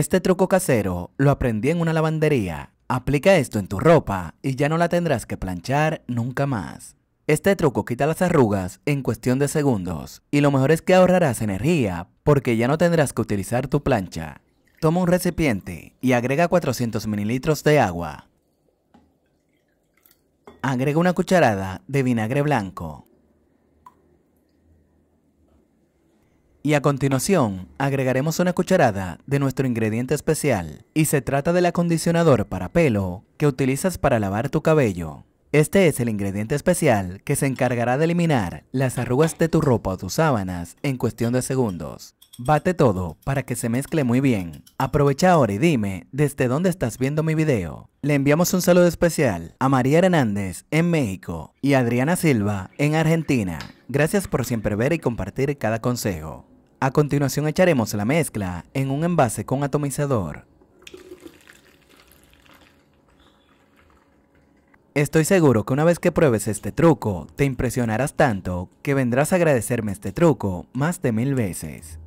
Este truco casero lo aprendí en una lavandería. Aplica esto en tu ropa y ya no la tendrás que planchar nunca más. Este truco quita las arrugas en cuestión de segundos y lo mejor es que ahorrarás energía porque ya no tendrás que utilizar tu plancha. Toma un recipiente y agrega 400 mililitros de agua. Agrega una cucharada de vinagre blanco Y a continuación, agregaremos una cucharada de nuestro ingrediente especial y se trata del acondicionador para pelo que utilizas para lavar tu cabello. Este es el ingrediente especial que se encargará de eliminar las arrugas de tu ropa o tus sábanas en cuestión de segundos. Bate todo para que se mezcle muy bien. Aprovecha ahora y dime desde dónde estás viendo mi video. Le enviamos un saludo especial a María Hernández en México y a Adriana Silva en Argentina. Gracias por siempre ver y compartir cada consejo. A continuación echaremos la mezcla en un envase con atomizador. Estoy seguro que una vez que pruebes este truco, te impresionarás tanto que vendrás a agradecerme este truco más de mil veces.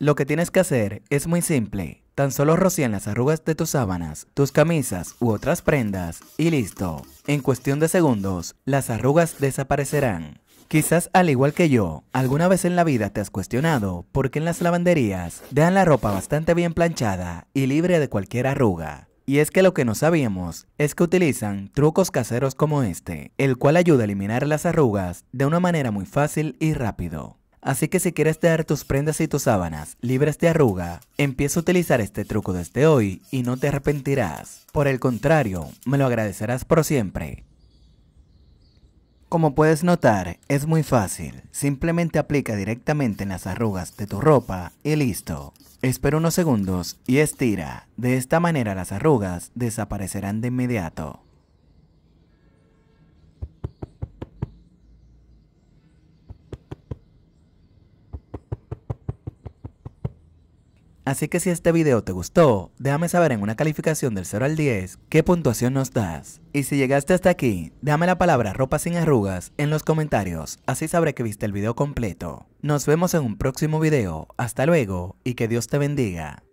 Lo que tienes que hacer es muy simple, Tan solo rocían las arrugas de tus sábanas, tus camisas u otras prendas y listo. En cuestión de segundos, las arrugas desaparecerán. Quizás al igual que yo, alguna vez en la vida te has cuestionado por qué en las lavanderías dan la ropa bastante bien planchada y libre de cualquier arruga. Y es que lo que no sabíamos es que utilizan trucos caseros como este, el cual ayuda a eliminar las arrugas de una manera muy fácil y rápido. Así que si quieres tener tus prendas y tus sábanas libres de arruga, empieza a utilizar este truco desde hoy y no te arrepentirás. Por el contrario, me lo agradecerás por siempre. Como puedes notar, es muy fácil. Simplemente aplica directamente en las arrugas de tu ropa y listo. Espera unos segundos y estira. De esta manera las arrugas desaparecerán de inmediato. Así que si este video te gustó, déjame saber en una calificación del 0 al 10 qué puntuación nos das. Y si llegaste hasta aquí, dame la palabra ropa sin arrugas en los comentarios, así sabré que viste el video completo. Nos vemos en un próximo video, hasta luego y que Dios te bendiga.